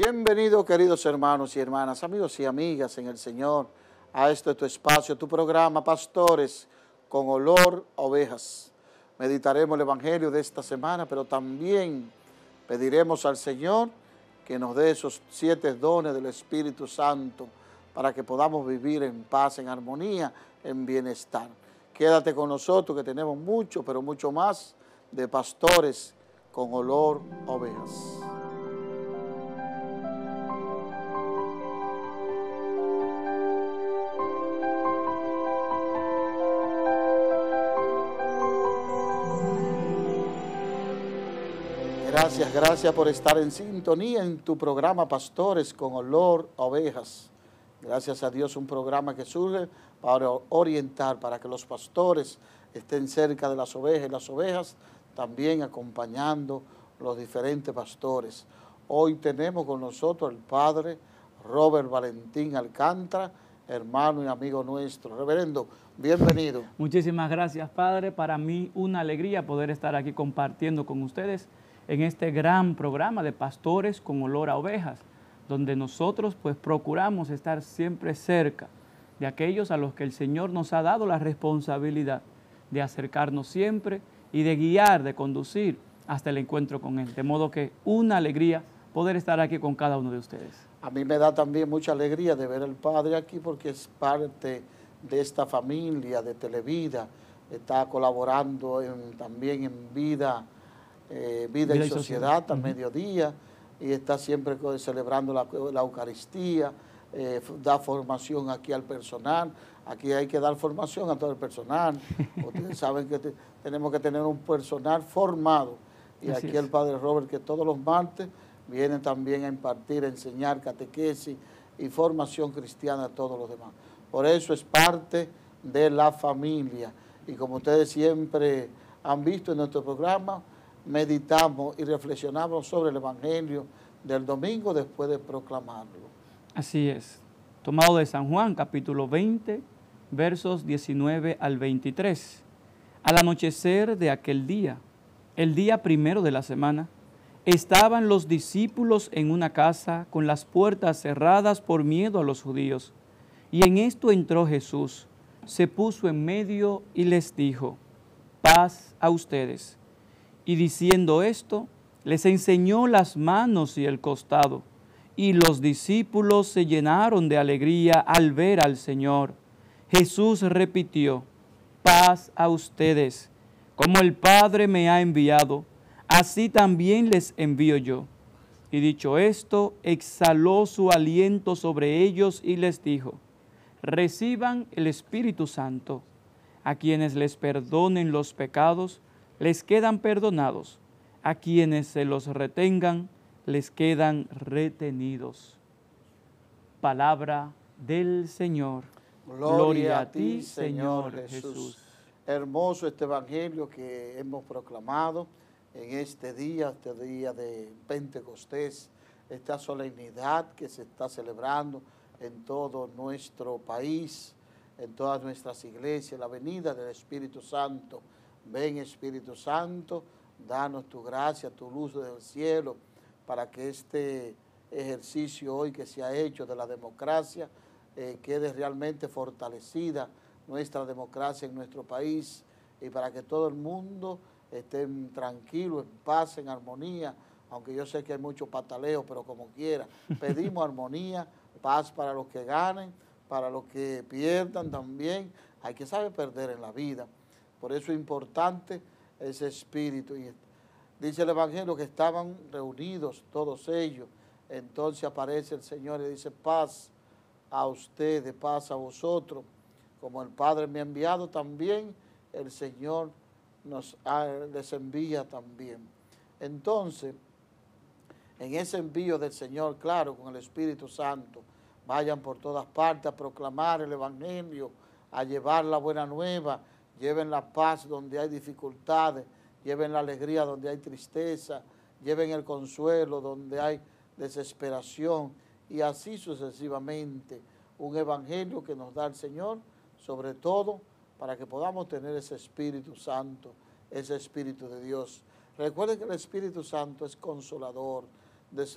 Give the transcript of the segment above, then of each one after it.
Bienvenidos queridos hermanos y hermanas, amigos y amigas en el Señor, a este tu espacio, tu programa, Pastores con Olor Ovejas. Meditaremos el Evangelio de esta semana, pero también pediremos al Señor que nos dé esos siete dones del Espíritu Santo para que podamos vivir en paz, en armonía, en bienestar. Quédate con nosotros que tenemos mucho, pero mucho más de pastores con olor ovejas. Gracias, gracias por estar en sintonía en tu programa Pastores con Olor a Ovejas. Gracias a Dios un programa que surge para orientar, para que los pastores estén cerca de las ovejas y las ovejas también acompañando los diferentes pastores. Hoy tenemos con nosotros el padre Robert Valentín Alcántara, hermano y amigo nuestro. Reverendo, bienvenido. Muchísimas gracias, padre. Para mí una alegría poder estar aquí compartiendo con ustedes en este gran programa de pastores con olor a ovejas, donde nosotros pues procuramos estar siempre cerca de aquellos a los que el Señor nos ha dado la responsabilidad de acercarnos siempre y de guiar, de conducir hasta el encuentro con Él. De modo que una alegría poder estar aquí con cada uno de ustedes. A mí me da también mucha alegría de ver al Padre aquí porque es parte de esta familia de Televida, está colaborando también en vida eh, vida, y, Sociedad, al mediodía, y está siempre celebrando la, Eucaristía, eh, da formación aquí al personal, aquí hay que dar formación a todo el personal, ustedes saben que tenemos que tener un personal formado, y aquí el Padre Robert que todos los martes viene también a impartir, a enseñar catequesis y formación cristiana a todos los demás. Por eso es parte de la familia, y como ustedes siempre han visto en nuestro programa, meditamos y reflexionamos sobre el Evangelio del domingo después de proclamarlo. Así es. Tomado de San Juan, capítulo 20, versos 19 al 23. Al anochecer de aquel día, el día primero de la semana, estaban los discípulos en una casa con las puertas cerradas por miedo a los judíos. Y en esto entró Jesús, se puso en medio y les dijo, paz a ustedes. Y diciendo esto, les enseñó las manos y el costado. Y los discípulos se llenaron de alegría al ver al Señor. Jesús repitió, paz a ustedes. Como el Padre me ha enviado, así también les envío yo. Y dicho esto, exhaló su aliento sobre ellos y les dijo, reciban el Espíritu Santo. A quienes les perdonen los pecados, les quedan perdonados, a quienes se los retengan, les quedan retenidos. Palabra del Señor. Gloria, a ti, Señor, Jesús. Hermoso este Evangelio que hemos proclamado en este día, este día de Pentecostés, esta solemnidad que se está celebrando en todo nuestro país, en todas nuestras iglesias, la venida del Espíritu Santo Ven Espíritu Santo, danos tu gracia, tu luz del cielo, para que este ejercicio hoy que se ha hecho de la democracia eh, quede realmente fortalecida nuestra democracia en nuestro país y para que todo el mundo esté tranquilo, en paz, en armonía, aunque yo sé que hay mucho pataleo, pero como quiera, pedimos armonía, paz para los que ganen, para los que pierdan también, hay que saber perder en la vida por eso es importante ese espíritu. Y dice el Evangelio que estaban reunidos todos ellos. Entonces aparece el Señor y dice, paz a ustedes, paz a vosotros. Como el Padre me ha enviado también, el Señor nos les envía también. Entonces, en ese envío del Señor, claro, con el Espíritu Santo, vayan por todas partes a proclamar el Evangelio, a llevar la buena nueva, lleven la paz donde hay dificultades, lleven la alegría donde hay tristeza, lleven el consuelo donde hay desesperación y así sucesivamente. Un evangelio que nos da el Señor, sobre todo para que podamos tener ese Espíritu Santo, ese Espíritu de Dios. Recuerden que el Espíritu Santo es consolador,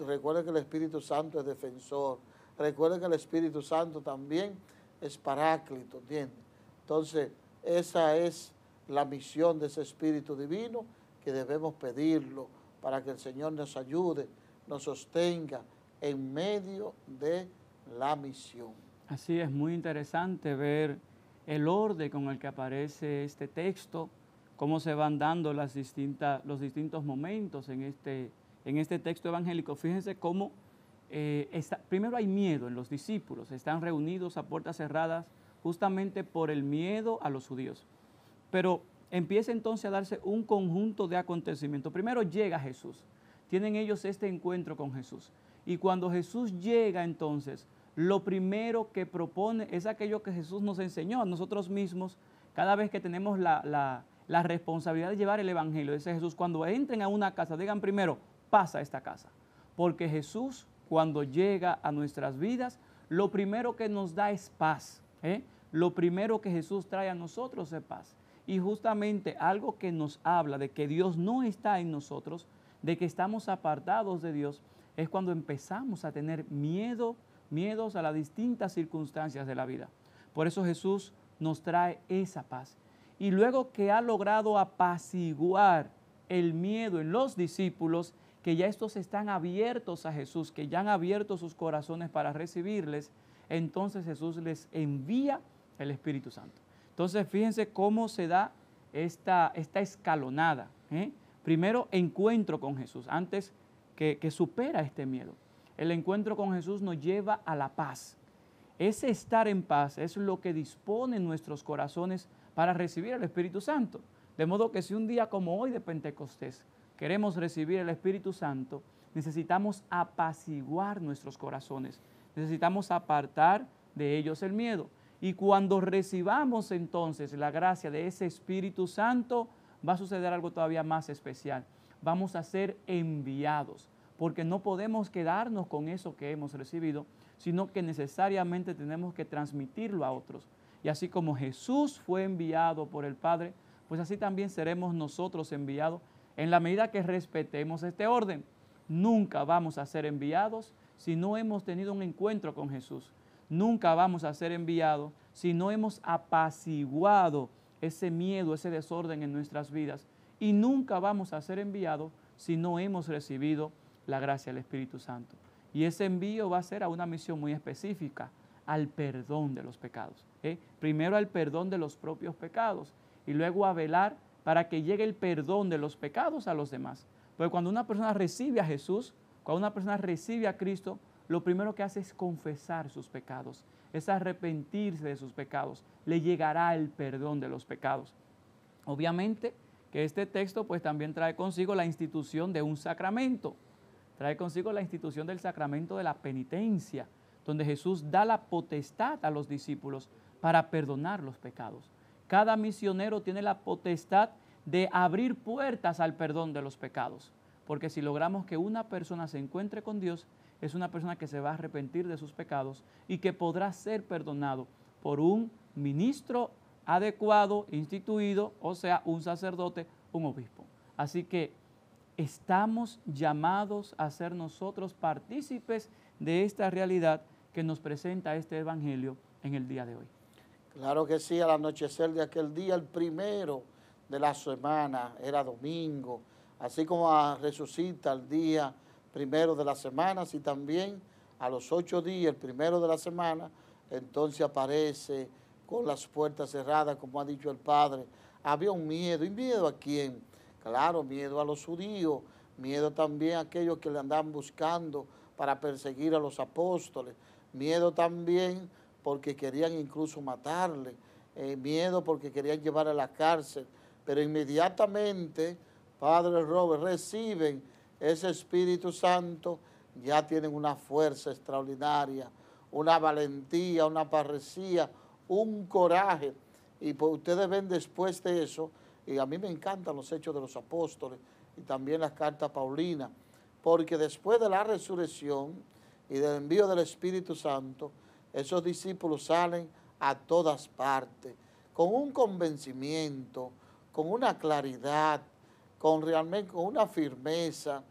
recuerden que el Espíritu Santo es defensor, recuerden que el Espíritu Santo también es paráclito, ¿entienden? Entonces, esa es la misión de ese Espíritu Divino que debemos pedirlo para que el Señor nos ayude, nos sostenga en medio de la misión. Así es muy interesante ver el orden con el que aparece este texto, cómo se van dando las los distintos momentos en este, en este texto evangélico. Fíjense cómo eh, primero hay miedo en los discípulos, están reunidos a puertas cerradas justamente por el miedo a los judíos. Pero empieza entonces a darse un conjunto de acontecimientos. Primero llega Jesús, tienen ellos este encuentro con Jesús. Y cuando Jesús llega entonces, lo primero que propone es aquello que Jesús nos enseñó a nosotros mismos cada vez que tenemos la, responsabilidad de llevar el Evangelio. Dice Jesús, cuando entren a una casa, digan primero, pasa esta casa. Porque Jesús, cuando llega a nuestras vidas, lo primero que nos da es paz. ¿eh? Lo primero que Jesús trae a nosotros es paz. Y justamente algo que nos habla de que Dios no está en nosotros, de que estamos apartados de Dios, es cuando empezamos a tener miedo, miedos a las distintas circunstancias de la vida. Por eso Jesús nos trae esa paz. Y luego que ha logrado apaciguar el miedo en los discípulos, que ya estos están abiertos a Jesús, que ya han abierto sus corazones para recibirles, entonces Jesús les envía el Espíritu Santo. Entonces fíjense cómo se da esta, esta escalonada. ¿eh? Primero encuentro con Jesús, antes que, que supera este miedo. El encuentro con Jesús nos lleva a la paz. Ese estar en paz es lo que dispone nuestros corazones para recibir el Espíritu Santo. De modo que si un día como hoy de Pentecostés queremos recibir el Espíritu Santo, necesitamos apaciguar nuestros corazones necesitamos apartar de ellos el miedo. Y cuando recibamos entonces la gracia de ese Espíritu Santo, va a suceder algo todavía más especial. Vamos a ser enviados, porque no podemos quedarnos con eso que hemos recibido, sino que necesariamente tenemos que transmitirlo a otros. Y así como Jesús fue enviado por el Padre, pues así también seremos nosotros enviados en la medida que respetemos este orden. Nunca vamos a ser enviados si no hemos tenido un encuentro con Jesús. Nunca vamos a ser enviados si no hemos apaciguado ese miedo, ese desorden en nuestras vidas. Y nunca vamos a ser enviados si no hemos recibido la gracia del Espíritu Santo. Y ese envío va a ser a una misión muy específica, al perdón de los pecados. ¿eh? Primero al perdón de los propios pecados y luego a velar para que llegue el perdón de los pecados a los demás. Porque cuando una persona recibe a Jesús, cuando una persona recibe a Cristo, lo primero que hace es confesar sus pecados, es arrepentirse de sus pecados, le llegará el perdón de los pecados. Obviamente que este texto pues también trae consigo la institución de un sacramento, trae consigo la institución del sacramento de la penitencia, donde Jesús da la potestad a los discípulos para perdonar los pecados. Cada misionero tiene la potestad de abrir puertas al perdón de los pecados. Porque si logramos que una persona se encuentre con Dios, es una persona que se va a arrepentir de sus pecados y que podrá ser perdonado por un ministro adecuado, instituido, o sea, un sacerdote, un obispo. Así que estamos llamados a ser nosotros partícipes de esta realidad que nos presenta este Evangelio en el día de hoy. Claro que sí, al anochecer de aquel día, el primero de la semana, era domingo, así como a, resucita el día primero de la semana, si también a los ocho días, el primero de la semana, entonces aparece con las puertas cerradas, como ha dicho el Padre. Había un miedo, ¿y miedo a quién? Claro, miedo a los judíos, miedo también a aquellos que le andaban buscando para perseguir a los apóstoles, miedo también porque querían incluso matarle, eh, miedo porque querían llevar a la cárcel, pero inmediatamente Padre Robert, reciben ese Espíritu Santo, ya tienen una fuerza extraordinaria, una valentía, una parresía, un coraje. Y pues ustedes ven después de eso, y a mí me encantan los hechos de los apóstoles y también las cartas paulinas, porque después de la resurrección y del envío del Espíritu Santo, esos discípulos salen a todas partes, con un convencimiento, con una claridad, con realmente con una firmeza,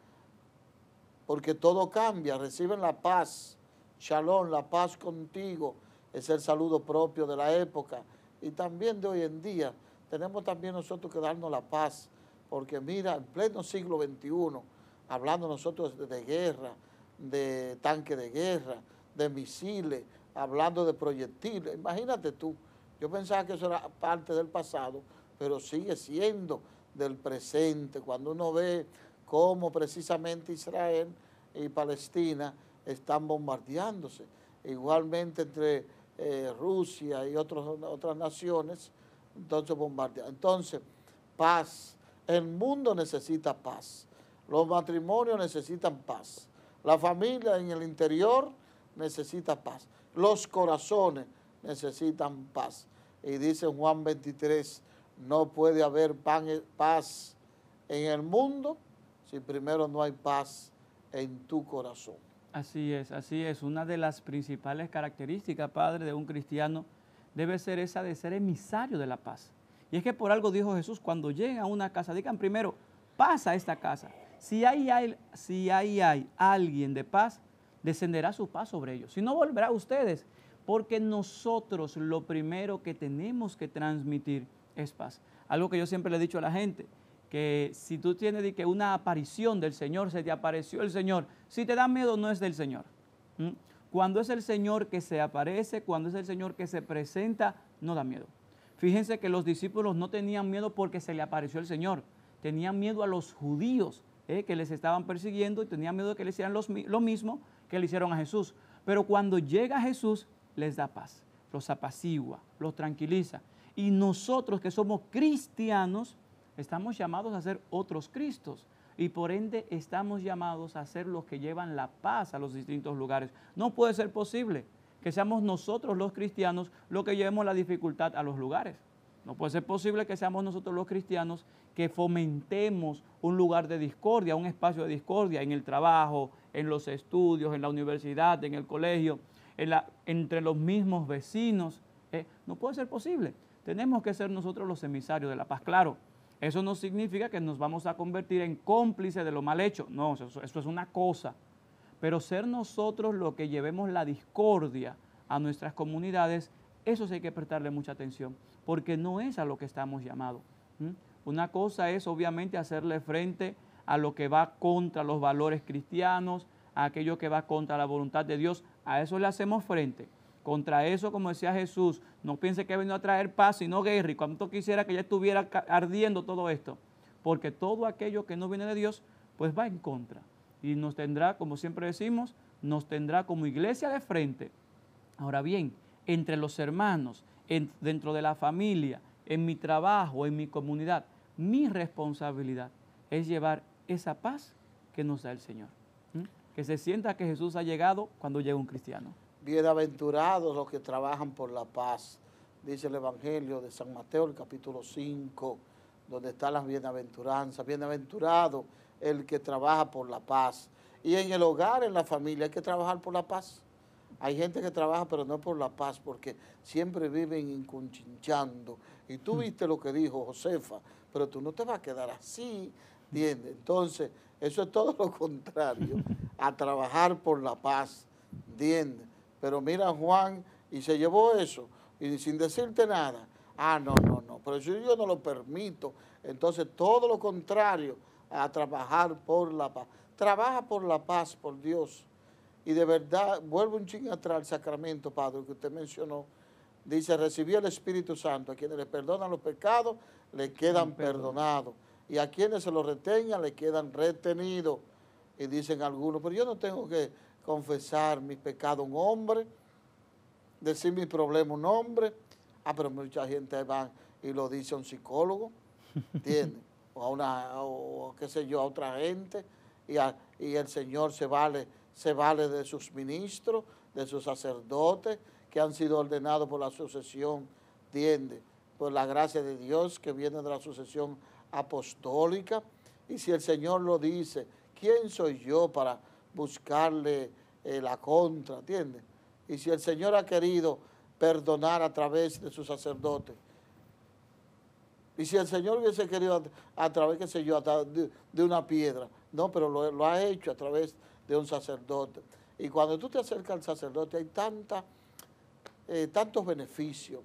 porque todo cambia, reciben la paz, shalom, la paz contigo, es el saludo propio de la época y también de hoy en día. Tenemos también nosotros que darnos la paz, porque mira, en pleno siglo XXI, hablando nosotros de guerra, de tanque de guerra, de misiles, hablando de proyectiles, imagínate tú, yo pensaba que eso era parte del pasado, pero sigue siendo del presente, cuando uno ve cómo precisamente Israel y Palestina están bombardeándose, igualmente entre eh, Rusia y otras naciones, entonces bombardean. Entonces, paz. El mundo necesita paz. Los matrimonios necesitan paz. La familia en el interior necesita paz. Los corazones necesitan paz. Y dice Juan 23, no puede haber e, paz en el mundo si primero no hay paz en tu corazón. Así es, así es. Una de las principales características, Padre, de un cristiano debe ser esa de ser emisario de la paz. Y es que por algo dijo Jesús, cuando lleguen a una casa, digan primero, pasa esta casa. Si ahí hay, si ahí hay alguien de paz, descenderá su paz sobre ellos. Si no, volverá a ustedes, porque nosotros lo primero que tenemos que transmitir es paz. Algo que yo siempre le he dicho a la gente, que si tú tienes que una aparición del Señor, se te apareció el Señor, si te da miedo no es del Señor. Cuando es el Señor que se aparece, cuando es el Señor que se presenta, no da miedo. Fíjense que los discípulos no tenían miedo porque se le apareció el Señor, tenían miedo a los judíos ¿eh? que les estaban persiguiendo y tenían miedo de que le hicieran lo mismo que le hicieron a Jesús. Pero cuando llega Jesús, les da paz, los apacigua, los tranquiliza. Y nosotros que somos cristianos, estamos llamados a ser otros Cristos. Y por ende estamos llamados a ser los que llevan la paz a los distintos lugares. No puede ser posible que seamos nosotros los cristianos los que llevemos la dificultad a los lugares. No puede ser posible que seamos nosotros los cristianos que fomentemos un lugar de discordia, un espacio de discordia en el trabajo, en los estudios, en la universidad, en el colegio, entre los mismos vecinos. ¿eh? no puede ser posible. Tenemos que ser nosotros los emisarios de la paz. Claro, eso no significa que nos vamos a convertir en cómplices de lo mal hecho. No, eso, es una cosa. Pero ser nosotros los que llevemos la discordia a nuestras comunidades, eso sí hay que prestarle mucha atención, porque no es a lo que estamos llamados. Una cosa es obviamente hacerle frente a lo que va contra los valores cristianos, a aquello que va contra la voluntad de Dios, a eso le hacemos frente. Contra eso, como decía Jesús, no piense que he venido a traer paz, sino guerra. Y cuanto quisiera que ya estuviera ardiendo todo esto. Porque todo aquello que no viene de Dios, pues va en contra. Y nos tendrá, como siempre decimos, nos tendrá como iglesia de frente. Ahora bien, entre los hermanos, dentro de la familia, en mi trabajo, en mi comunidad, mi responsabilidad es llevar esa paz que nos da el Señor. Que se sienta que Jesús ha llegado cuando llega un cristiano. Bienaventurados los que trabajan por la paz, dice el Evangelio de San Mateo, el capítulo 5, donde están las bienaventuranzas. Bienaventurado el que trabaja por la paz. Y en el hogar, en la familia, hay que trabajar por la paz. Hay gente que trabaja, pero no por la paz, porque siempre viven incunchinchando. Y tú mm. viste lo que dijo Josefa, pero tú no te vas a quedar así, ¿entiendes? Entonces, eso es todo lo contrario, a trabajar por la paz, ¿entiendes? Pero mira Juan y se llevó eso y sin decirte nada. Ah, no, no, no. Pero si yo no lo permito, entonces todo lo contrario a trabajar por la paz. Trabaja por la paz, por Dios. Y de verdad, vuelvo un chingo atrás al sacramento, Padre, que usted mencionó. Dice, recibió el Espíritu Santo. A quienes le perdonan los pecados, le quedan perdonados. Y a quienes se los retengan, le quedan retenidos. Y dicen algunos, pero yo no tengo que confesar mis pecado a un hombre, decir mis problemas a un hombre. Ah, pero mucha gente va y lo dice a un psicólogo, ¿entiendes? O a una, o qué sé yo, a otra gente. Y, el Señor se vale, se vale de sus ministros, de sus sacerdotes, que han sido ordenados por la sucesión, ¿entiendes? Por pues la gracia de Dios que viene de la sucesión apostólica. Y si el Señor lo dice, ¿quién soy yo para buscarle eh, la contra, ¿entiendes? Y si el Señor ha querido perdonar a través de su sacerdote, y si el Señor hubiese querido a, través, qué sé yo, de, una piedra, no, pero lo, ha hecho a través de un sacerdote. Y cuando tú te acercas al sacerdote hay tanta, eh, tantos beneficios.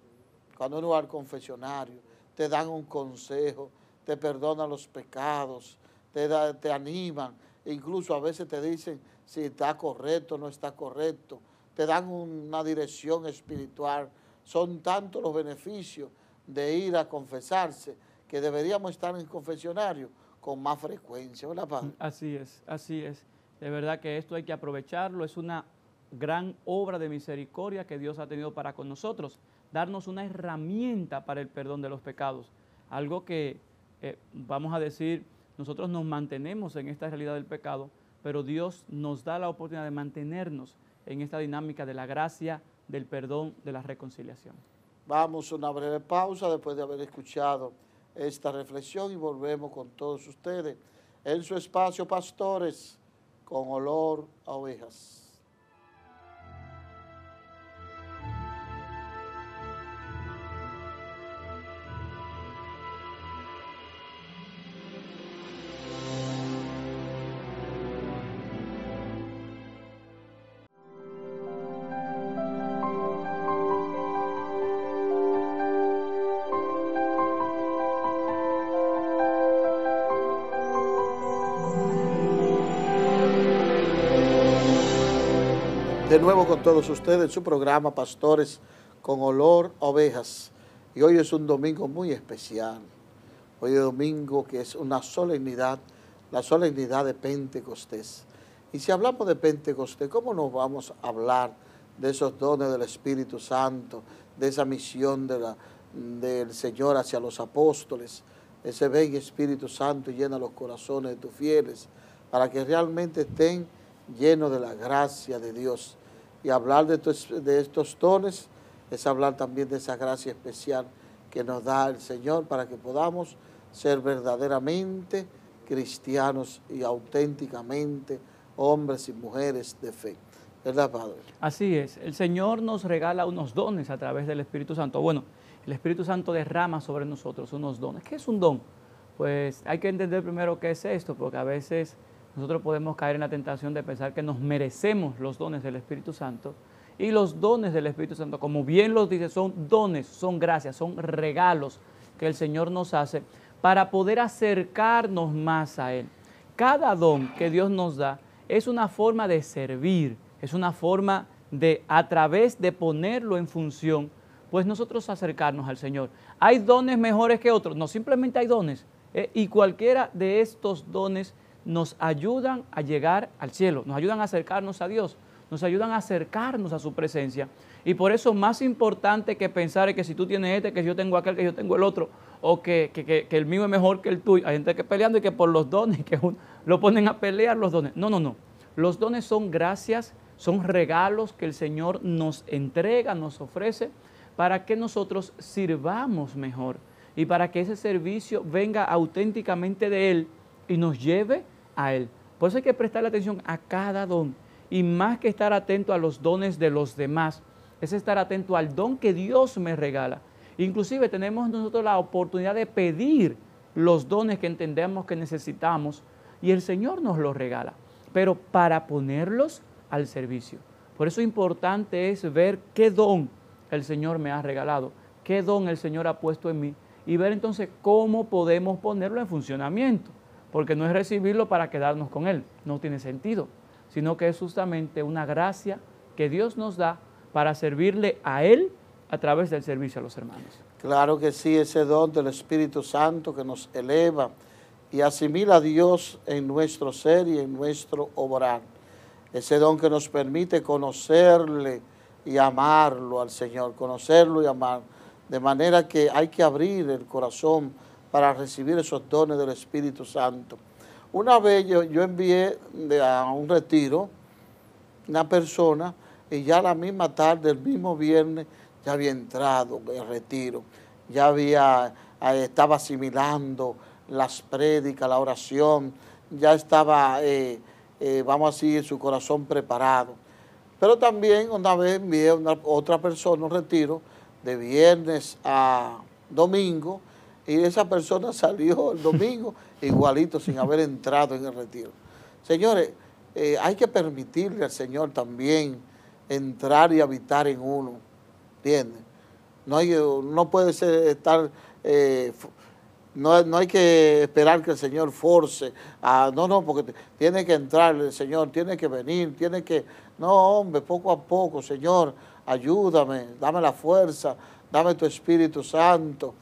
Cuando uno va al confesionario, te dan un consejo, te perdonan los pecados, te animan incluso a veces te dicen si está correcto o no está correcto, te dan una dirección espiritual. Son tantos los beneficios de ir a confesarse que deberíamos estar en el confesionario con más frecuencia, ¿verdad, Padre? Así es, así es. De verdad que esto hay que aprovecharlo, es una gran obra de misericordia que Dios ha tenido para con nosotros, darnos una herramienta para el perdón de los pecados, algo que eh, vamos a decir nosotros nos mantenemos en esta realidad del pecado, pero Dios nos da la oportunidad de mantenernos en esta dinámica de la gracia, del perdón, de la reconciliación. Vamos a una breve pausa después de haber escuchado esta reflexión y volvemos con todos ustedes en su espacio Pastores con olor a ovejas. de nuevo con todos ustedes su programa Pastores con Olor Ovejas. Y hoy es un domingo muy especial. Hoy es domingo que es una solemnidad, la solemnidad de Pentecostés. Y si hablamos de Pentecostés, ¿cómo nos vamos a hablar de esos dones del Espíritu Santo, de esa misión del Señor hacia los apóstoles? Ese ven Espíritu Santo llena los corazones de tus fieles para que realmente estén llenos de la gracia de Dios y hablar de estos, de estos dones es hablar también de esa gracia especial que nos da el Señor para que podamos ser verdaderamente cristianos y auténticamente hombres y mujeres de fe. ¿Verdad, Padre? Así es. El Señor nos regala unos dones a través del Espíritu Santo. Bueno, el Espíritu Santo derrama sobre nosotros unos dones. ¿Qué es un don? Pues hay que entender primero qué es esto, porque a veces nosotros podemos caer en la tentación de pensar que nos merecemos los dones del Espíritu Santo. Y los dones del Espíritu Santo, como bien los dice, son dones, son gracias, son regalos que el Señor nos hace para poder acercarnos más a Él. Cada don que Dios nos da es una forma de servir, es una forma de, a través de ponerlo en función, pues nosotros acercarnos al Señor. ¿Hay dones mejores que otros? No, simplemente hay dones. Eh, y cualquiera de estos dones nos ayudan a llegar al cielo, nos ayudan a acercarnos a Dios, nos ayudan a acercarnos a su presencia. Y por eso más importante que pensar que si tú tienes este, que yo tengo aquel, que yo tengo el otro, o que, el mío es mejor que el tuyo. Hay gente que peleando y que por los dones, que lo ponen a pelear los dones. No, no, no. Los dones son gracias, son regalos que el Señor nos entrega, nos ofrece, para que nosotros sirvamos mejor y para que ese servicio venga auténticamente de Él y nos lleve por eso hay que prestarle atención a cada don. Y más que estar atento a los dones de los demás, es estar atento al don que Dios me regala. Inclusive tenemos nosotros la oportunidad de pedir los dones que entendemos que necesitamos y el Señor nos los regala, pero para ponerlos al servicio. Por eso importante es ver qué don el Señor me ha regalado, qué don el Señor ha puesto en mí y ver entonces cómo podemos ponerlo en funcionamiento porque no es recibirlo para quedarnos con Él, no tiene sentido, sino que es justamente una gracia que Dios nos da para servirle a Él a través del servicio a los hermanos. Claro que sí, ese don del Espíritu Santo que nos eleva y asimila a Dios en nuestro ser y en nuestro obrar. Ese don que nos permite conocerle y amarlo al Señor, conocerlo y amar. De manera que hay que abrir el corazón para recibir esos dones del Espíritu Santo. Una vez yo, envié a un retiro una persona y ya la misma tarde, el mismo viernes, ya había entrado el retiro, ya había, estaba asimilando las prédicas, la oración, ya estaba, eh, eh, vamos así, su corazón preparado. Pero también una vez envié a otra persona un retiro de viernes a domingo, y esa persona salió el domingo igualito sin haber entrado en el retiro. Señores, eh, hay que permitirle al Señor también entrar y habitar en uno, ¿entiendes? No, hay, no puede ser estar, eh, no, hay que esperar que el Señor force, a, no, no, porque tiene que entrar el Señor, tiene que venir, tiene que, no, hombre, poco a poco, Señor, ayúdame, dame la fuerza, dame tu Espíritu Santo,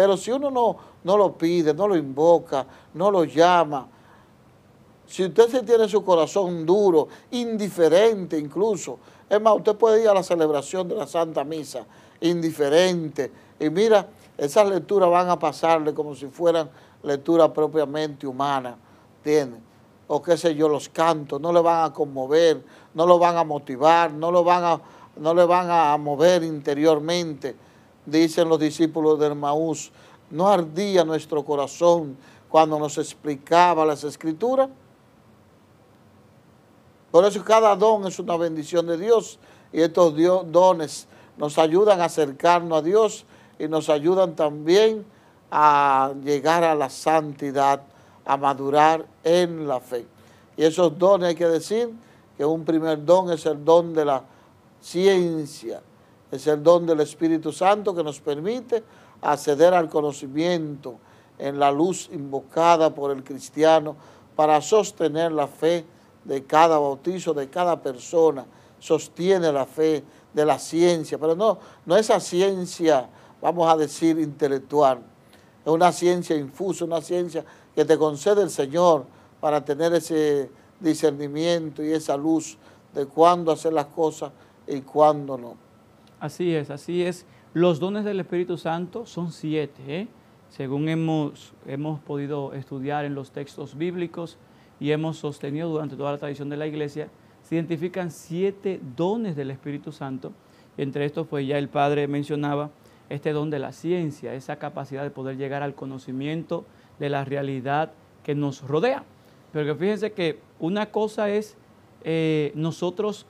pero si uno no, no lo pide, no lo invoca, no lo llama, si usted se tiene su corazón duro, indiferente incluso, es más, usted puede ir a la celebración de la Santa Misa, indiferente, y mira, esas lecturas van a pasarle como si fueran lecturas propiamente humanas, tiene. o qué sé yo, los cantos, no le van a conmover, no lo van a motivar, no, lo van a, no le van a mover interiormente dicen los discípulos de Maús, ¿no ardía nuestro corazón cuando nos explicaba las escrituras? Por eso cada don es una bendición de Dios y estos dones nos ayudan a acercarnos a Dios y nos ayudan también a llegar a la santidad, a madurar en la fe. Y esos dones hay que decir que un primer don es el don de la ciencia, es el don del Espíritu Santo que nos permite acceder al conocimiento en la luz invocada por el cristiano para sostener la fe de cada bautizo, de cada persona. Sostiene la fe de la ciencia, pero no, no esa ciencia, vamos a decir, intelectual. Es una ciencia infusa, una ciencia que te concede el Señor para tener ese discernimiento y esa luz de cuándo hacer las cosas y cuándo no. Así es, así es. Los dones del Espíritu Santo son siete, ¿eh? según hemos, hemos podido estudiar en los textos bíblicos y hemos sostenido durante toda la tradición de la iglesia, se identifican siete dones del Espíritu Santo. Entre estos, pues ya el Padre mencionaba este don de la ciencia, esa capacidad de poder llegar al conocimiento de la realidad que nos rodea. Pero que fíjense que una cosa es eh, nosotros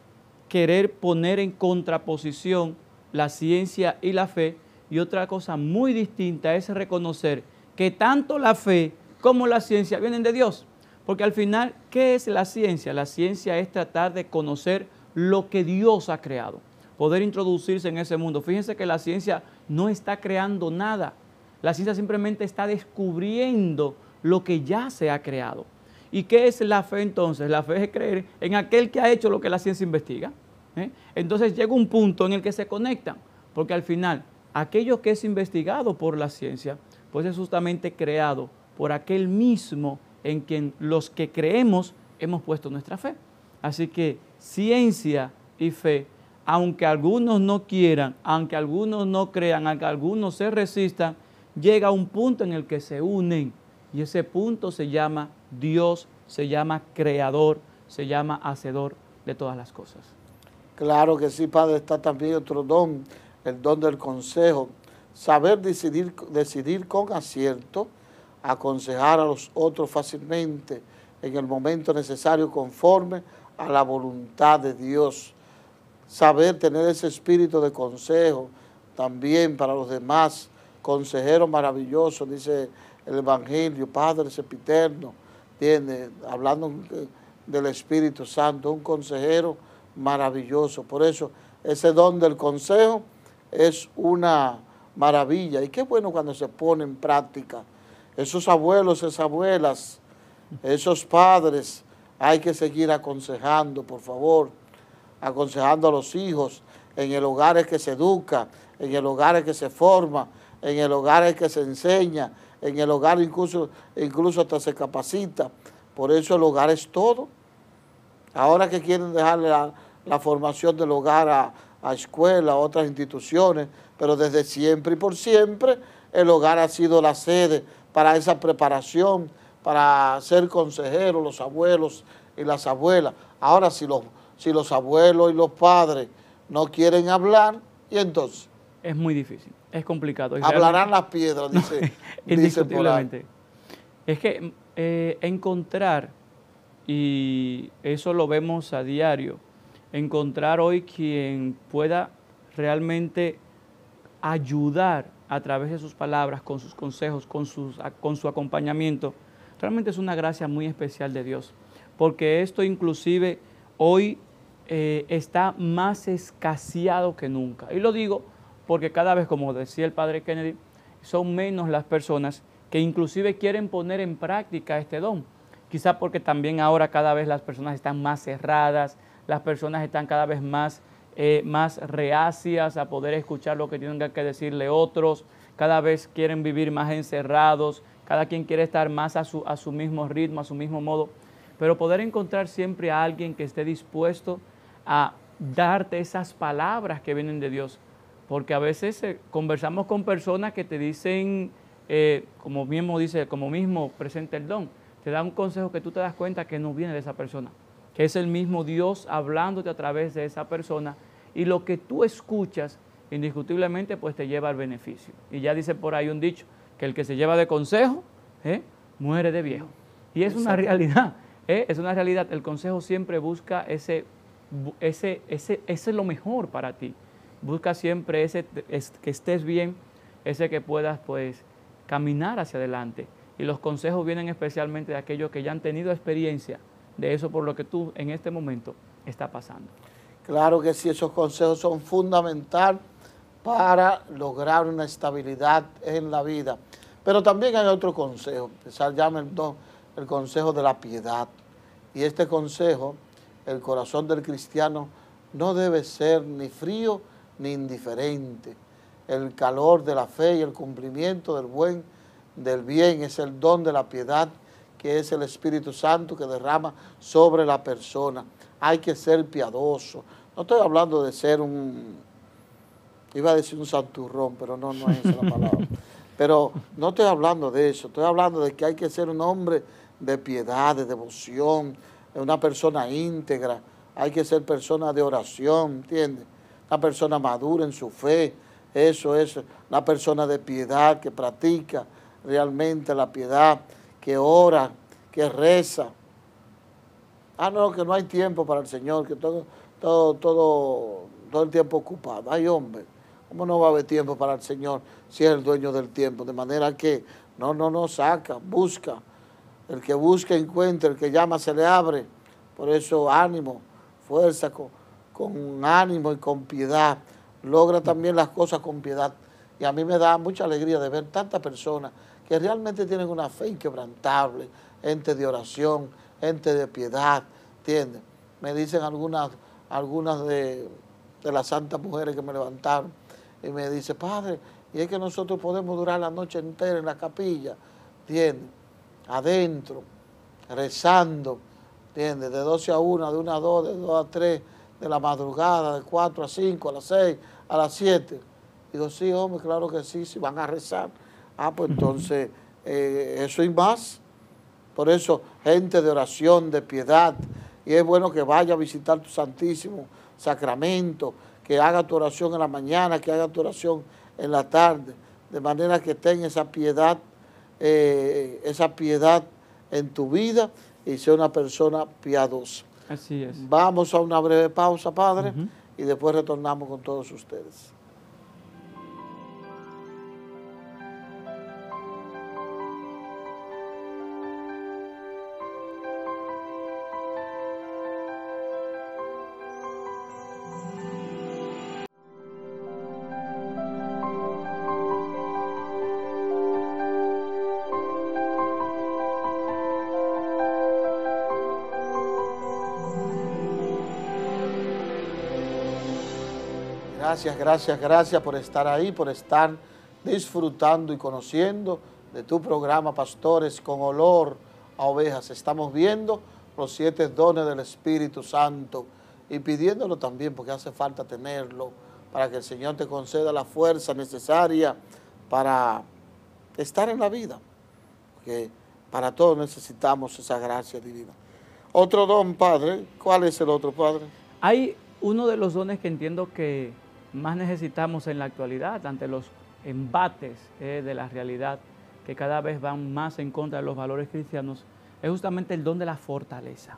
querer poner en contraposición la ciencia y la fe. Y otra cosa muy distinta es reconocer que tanto la fe como la ciencia vienen de Dios. Porque al final, ¿qué es la ciencia? La ciencia es tratar de conocer lo que Dios ha creado, poder introducirse en ese mundo. Fíjense que la ciencia no está creando nada. La ciencia simplemente está descubriendo lo que ya se ha creado. ¿Y qué es la fe entonces? La fe es creer en aquel que ha hecho lo que la ciencia investiga. ¿eh? Entonces llega un punto en el que se conectan, porque al final aquello que es investigado por la ciencia, pues es justamente creado por aquel mismo en quien los que creemos hemos puesto nuestra fe. Así que ciencia y fe, aunque algunos no quieran, aunque algunos no crean, aunque algunos se resistan, llega a un punto en el que se unen. Y ese punto se llama Dios, se llama creador, se llama hacedor de todas las cosas. Claro que sí, Padre, está también otro don, el don del consejo. Saber decidir, decidir con acierto, aconsejar a los otros fácilmente en el momento necesario conforme a la voluntad de Dios. Saber tener ese espíritu de consejo también para los demás. Consejero maravilloso, dice el Evangelio, Padre Sepiterno, tiene, hablando eh, del Espíritu Santo, un consejero maravilloso. Por eso ese don del consejo es una maravilla. Y qué bueno cuando se pone en práctica. Esos abuelos, esas abuelas, esos padres, hay que seguir aconsejando, por favor, aconsejando a los hijos. En el hogar es que se educa, en el hogar es que se forma, en el hogar es que se enseña, en el hogar incluso, incluso hasta se capacita. Por eso el hogar es todo. Ahora que quieren dejarle la, la formación del hogar a, a escuelas, a otras instituciones, pero desde siempre y por siempre el hogar ha sido la sede para esa preparación, para ser consejeros los abuelos y las abuelas. Ahora, si los, si los abuelos y los padres no quieren hablar, ¿y entonces? Es muy difícil, es complicado. Hablarán las piedras, dice, no, dice Es que eh, encontrar, y eso lo vemos a diario, encontrar hoy quien pueda realmente ayudar a través de sus palabras, con sus consejos, con, su acompañamiento, realmente es una gracia muy especial de Dios, porque esto inclusive hoy eh, está más escaseado que nunca. Y lo digo porque cada vez, como decía el padre Kennedy, son menos las personas que inclusive quieren poner en práctica este don. Quizá porque también ahora cada vez las personas están más cerradas, las personas están cada vez más, eh, más reacias a poder escuchar lo que tienen que decirle otros, cada vez quieren vivir más encerrados, cada quien quiere estar más a su, a su mismo ritmo, a su mismo modo, pero poder encontrar siempre a alguien que esté dispuesto a darte esas palabras que vienen de Dios, porque a veces eh, conversamos con personas que te dicen, eh, como mismo dice, como mismo presenta el don, te da un consejo que tú te das cuenta que no viene de esa persona que es el mismo Dios hablándote a través de esa persona, y lo que tú escuchas, indiscutiblemente, pues te lleva al beneficio. Y ya dice por ahí un dicho, que el que se lleva de consejo, ¿eh? muere de viejo. Y es una realidad, ¿eh? es una realidad. El consejo siempre busca ese, ese, ese, es lo mejor para ti. Busca siempre ese que estés bien, ese que puedas pues caminar hacia adelante. Y los consejos vienen especialmente de aquellos que ya han tenido experiencia de eso por lo que tú en este momento estás pasando. Claro que sí, esos consejos son fundamentales para lograr una estabilidad en la vida. Pero también hay otro consejo, se llama el, el consejo de la piedad. Y este consejo, el corazón del cristiano no debe ser ni frío ni indiferente. El calor de la fe y el cumplimiento del buen, del bien es el don de la piedad que es el Espíritu Santo que derrama sobre la persona. Hay que ser piadoso. No estoy hablando de ser un, iba a decir un santurrón, pero no, no es esa la palabra. Pero no estoy hablando de eso, estoy hablando de que hay que ser un hombre de piedad, de devoción, una persona íntegra, hay que ser persona de oración, ¿entiendes? Una persona madura en su fe, eso es, una persona de piedad que practica realmente la piedad que ora, que reza. Ah, no, que no hay tiempo para el Señor, que todo, todo, todo, todo el tiempo ocupado. hay hombre, ¿cómo no va a haber tiempo para el Señor si es el dueño del tiempo? De manera que no, no, no, saca, busca. El que busca encuentra, el que llama se le abre. Por eso ánimo, fuerza, con, con ánimo y con piedad. Logra también las cosas con piedad. Y a mí me da mucha alegría de ver tantas personas que realmente tienen una fe inquebrantable, ente de oración, ente de piedad, ¿entiendes? Me dicen algunas, algunas de, las santas mujeres que me levantaron y me dice, padre, y es que nosotros podemos durar la noche entera en la capilla, ¿entiendes? Adentro, rezando, ¿entiendes? De 12 a 1, de 1 a 2, de 2 a 3, de la madrugada, de 4 a 5, a las 6, a las 7. Digo, sí, hombre, claro que sí, si sí, van a rezar Ah, pues entonces eh, eso y más. Por eso, gente de oración, de piedad, y es bueno que vaya a visitar tu Santísimo Sacramento, que haga tu oración en la mañana, que haga tu oración en la tarde, de manera que tenga esa piedad, eh, esa piedad en tu vida y sea una persona piadosa. Así es. Vamos a una breve pausa, Padre, y después retornamos con todos ustedes. Gracias, gracias, gracias por estar ahí, por estar disfrutando y conociendo de tu programa Pastores con olor a ovejas. Estamos viendo los siete dones del Espíritu Santo y pidiéndolo también porque hace falta tenerlo para que el Señor te conceda la fuerza necesaria para estar en la vida. Porque para todos necesitamos esa gracia divina. Otro don, Padre. ¿Cuál es el otro, Padre? Hay uno de los dones que entiendo que más necesitamos en la actualidad ante los embates eh, de la realidad que cada vez van más en contra de los valores cristianos es justamente el don de la fortaleza.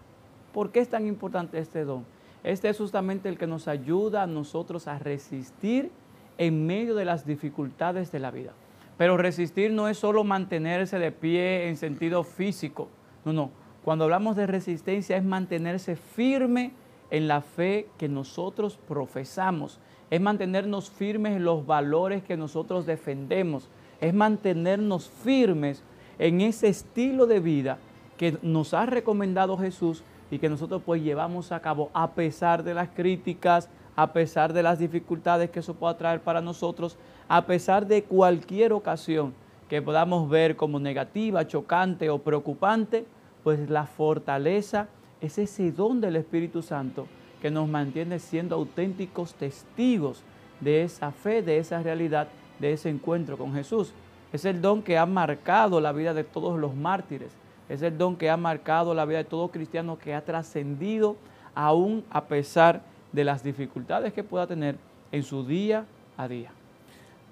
¿Por qué es tan importante este don? Este es justamente el que nos ayuda a nosotros a resistir en medio de las dificultades de la vida. Pero resistir no es solo mantenerse de pie en sentido físico. No, no. Cuando hablamos de resistencia es mantenerse firme en la fe que nosotros profesamos es mantenernos firmes en los valores que nosotros defendemos, es mantenernos firmes en ese estilo de vida que nos ha recomendado Jesús y que nosotros pues llevamos a cabo a pesar de las críticas, a pesar de las dificultades que eso pueda traer para nosotros, a pesar de cualquier ocasión que podamos ver como negativa, chocante o preocupante, pues la fortaleza es ese don del Espíritu Santo que nos mantiene siendo auténticos testigos de esa fe, de esa realidad, de ese encuentro con Jesús. Es el don que ha marcado la vida de todos los mártires. Es el don que ha marcado la vida de todo cristiano que ha trascendido aún a pesar de las dificultades que pueda tener en su día a día.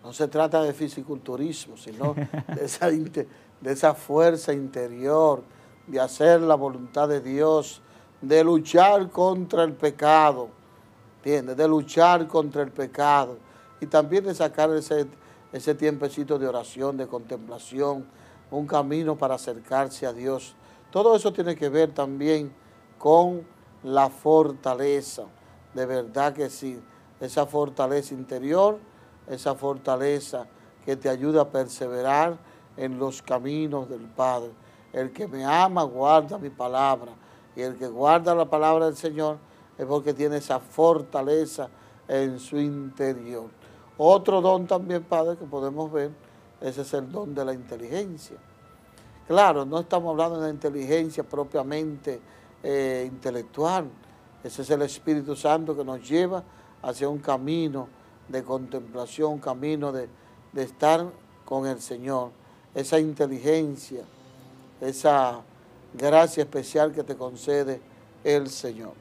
No se trata de fisiculturismo, sino de esa, fuerza interior, de hacer la voluntad de Dios, de luchar contra el pecado, ¿entiendes? De luchar contra el pecado y también de sacar ese, ese tiempecito de oración, de contemplación, un camino para acercarse a Dios. Todo eso tiene que ver también con la fortaleza, de verdad que sí, esa fortaleza interior, esa fortaleza que te ayuda a perseverar en los caminos del Padre. El que me ama guarda mi palabra y el que guarda la palabra del Señor es porque tiene esa fortaleza en su interior. Otro don también, Padre, que podemos ver, ese es el don de la inteligencia. Claro, no estamos hablando de la inteligencia propiamente eh, intelectual. Ese es el Espíritu Santo que nos lleva hacia un camino de contemplación, camino de, de estar con el Señor. Esa inteligencia, esa gracia especial que te concede el Señor.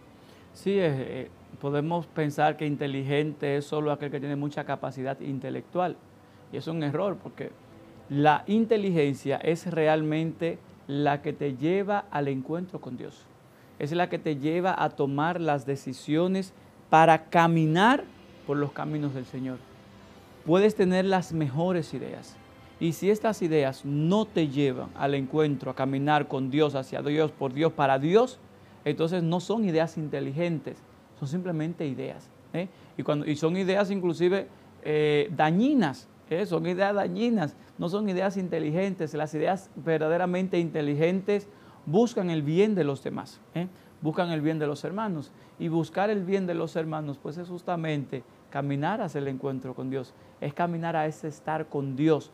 Sí, eh, eh, podemos pensar que inteligente es solo aquel que tiene mucha capacidad intelectual. Y es un error porque la inteligencia es realmente la que te lleva al encuentro con Dios. Es la que te lleva a tomar las decisiones para caminar por los caminos del Señor. Puedes tener las mejores ideas, y si estas ideas no te llevan al encuentro, a caminar con Dios, hacia Dios, por Dios, para Dios, entonces no son ideas inteligentes, son simplemente ideas. ¿eh? Y, son ideas inclusive eh, dañinas, ¿eh? son ideas dañinas, no son ideas inteligentes. Las ideas verdaderamente inteligentes buscan el bien de los demás, buscan el bien de los hermanos. Y buscar el bien de los hermanos, pues es justamente caminar hacia el encuentro con Dios, es caminar a ese estar con Dios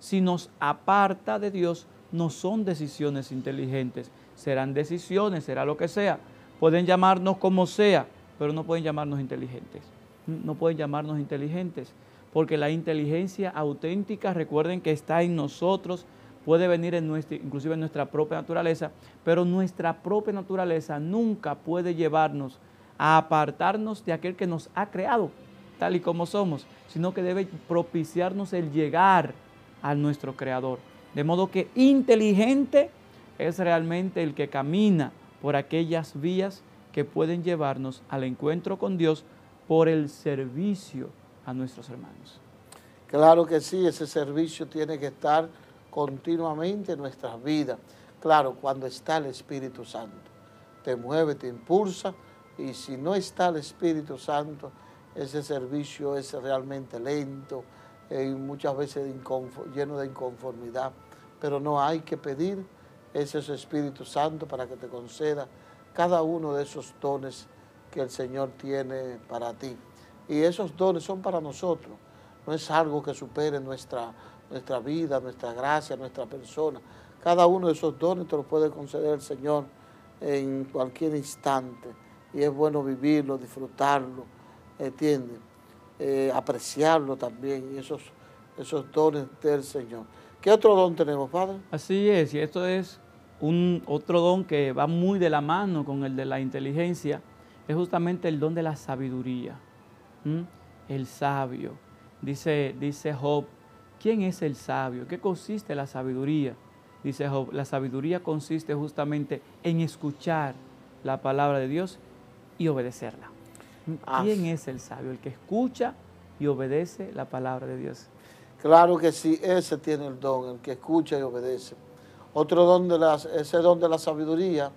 si nos aparta de Dios, no son decisiones inteligentes, serán decisiones, será lo que sea. Pueden llamarnos como sea, pero no pueden llamarnos inteligentes. No pueden llamarnos inteligentes, porque la inteligencia auténtica, recuerden que está en nosotros, puede venir en nuestra, inclusive en nuestra propia naturaleza, pero nuestra propia naturaleza nunca puede llevarnos a apartarnos de aquel que nos ha creado, tal y como somos, sino que debe propiciarnos el llegar a nuestro Creador. De modo que inteligente es realmente el que camina por aquellas vías que pueden llevarnos al encuentro con Dios por el servicio a nuestros hermanos. Claro que sí, ese servicio tiene que estar continuamente en nuestras vidas. Claro, cuando está el Espíritu Santo, te mueve, te impulsa, y si no está el Espíritu Santo, ese servicio es realmente lento, y muchas veces lleno de inconformidad, pero no hay que pedir ese Espíritu Santo para que te conceda cada uno de esos dones que el Señor tiene para ti. Y esos dones son para nosotros, no es algo que supere nuestra, nuestra vida, nuestra gracia, nuestra persona. Cada uno de esos dones te lo puede conceder el Señor en cualquier instante y es bueno vivirlo, disfrutarlo, ¿entiendes? Eh, apreciarlo también, esos, esos dones del Señor. ¿Qué otro don tenemos, Padre? Así es, y esto es un otro don que va muy de la mano con el de la inteligencia, es justamente el don de la sabiduría. El sabio. Dice, dice Job, ¿quién es el sabio? ¿Qué consiste la sabiduría? Dice Job, la sabiduría consiste justamente en escuchar la palabra de Dios y obedecerla. Ah. ¿Quién es el sabio? El que escucha y obedece la palabra de Dios. Claro que sí, ese tiene el don, el que escucha y obedece. Otro don de las, ese don de la sabiduría